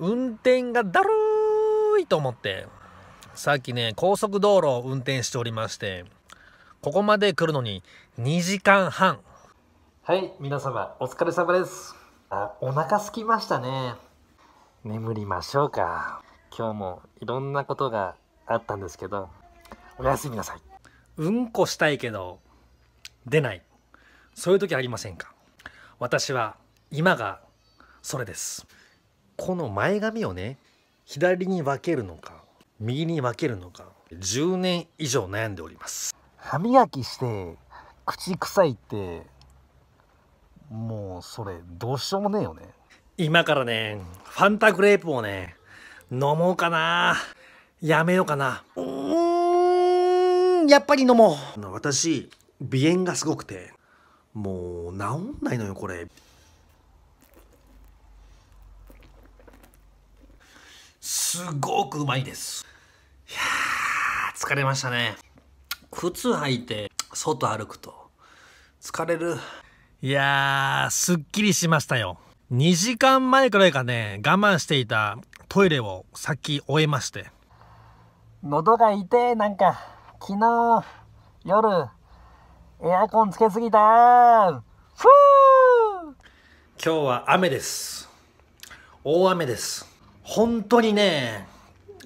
運転がだるいと思って、さっきね、高速道路を運転しておりまして、ここまで来るのに2時間半。はい、皆様お疲れ様です。あ、お腹すきましたね。眠りましょうか。今日もいろんなことがあったんですけど、おやすみなさい。うんこしたいけど、出ない。そういう時ありませんか私は今がそれです。この前髪をね左に分けるのか右に分けるのか10年以上悩んでおります歯磨きして口臭いってもうそれどうしようもねえよね今からねファンタグレープをね飲もうかなやめようかなうーんやっぱり飲もう私鼻炎がすごくてもう治んないのよこれすごくうまいです。いやー、疲れましたね。靴履いて、外歩くと、疲れる。いやー、すっきりしましたよ。2時間前くらいかね、我慢していたトイレをさっき終えまして。喉が痛い、なんか、昨日、夜、エアコンつけすぎたふぅ今日は雨です。大雨です。本当にね、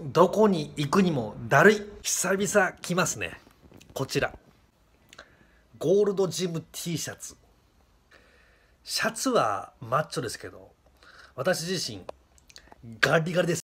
どこに行くにもだるい。久々来ますね。こちら。ゴールドジム T シャツ。シャツはマッチョですけど、私自身、ガリガリです。